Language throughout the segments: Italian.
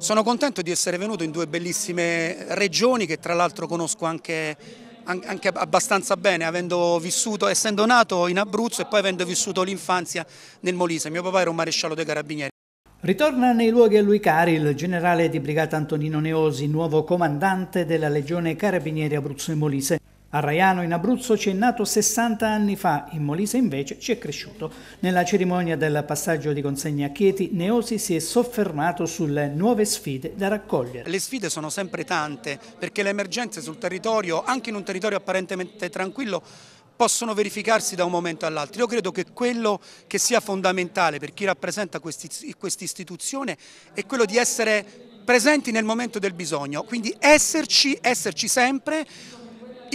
Sono contento di essere venuto in due bellissime regioni che tra l'altro conosco anche, anche, abbastanza bene, avendo vissuto, essendo nato in Abruzzo e poi avendo vissuto l'infanzia nel Molise. Mio papà era un maresciallo dei carabinieri. Ritorna nei luoghi a lui cari il generale di brigata Antonino Neosi, nuovo comandante della Legione Carabinieri Abruzzo e Molise. A Raiano in Abruzzo ci è nato 60 anni fa, in Molise invece ci è cresciuto. Nella cerimonia del passaggio di consegna a Chieti, Neosi si è soffermato sulle nuove sfide da raccogliere. Le sfide sono sempre tante perché le emergenze sul territorio, anche in un territorio apparentemente tranquillo, possono verificarsi da un momento all'altro. Io credo che quello che sia fondamentale per chi rappresenta questa istituzione è quello di essere presenti nel momento del bisogno, quindi esserci, esserci sempre,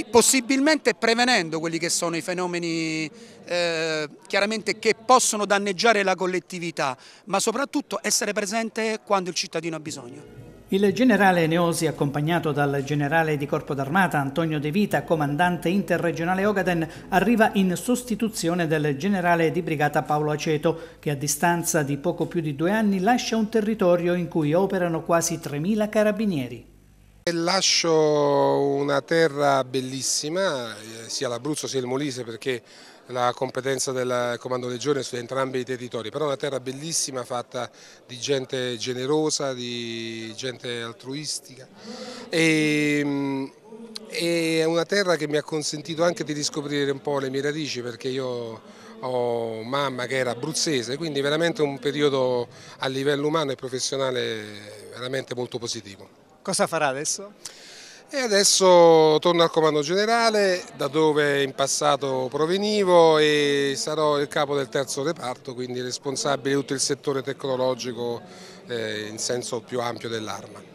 possibilmente prevenendo quelli che sono i fenomeni eh, chiaramente che possono danneggiare la collettività, ma soprattutto essere presente quando il cittadino ha bisogno. Il generale Neosi, accompagnato dal generale di Corpo d'Armata Antonio De Vita, comandante interregionale Ogaden, arriva in sostituzione del generale di brigata Paolo Aceto, che a distanza di poco più di due anni lascia un territorio in cui operano quasi 3.000 carabinieri. Lascio una terra bellissima, eh, sia l'Abruzzo sia il Molise perché la competenza del Comando Legione è su entrambi i territori, però una terra bellissima fatta di gente generosa, di gente altruistica mm, e, è una terra che mi ha consentito anche di riscoprire un po' le mie radici perché io ho mamma che era abruzzese, quindi veramente un periodo a livello umano e professionale veramente molto positivo. Cosa farà adesso? E adesso torno al comando generale da dove in passato provenivo e sarò il capo del terzo reparto, quindi responsabile di tutto il settore tecnologico eh, in senso più ampio dell'arma.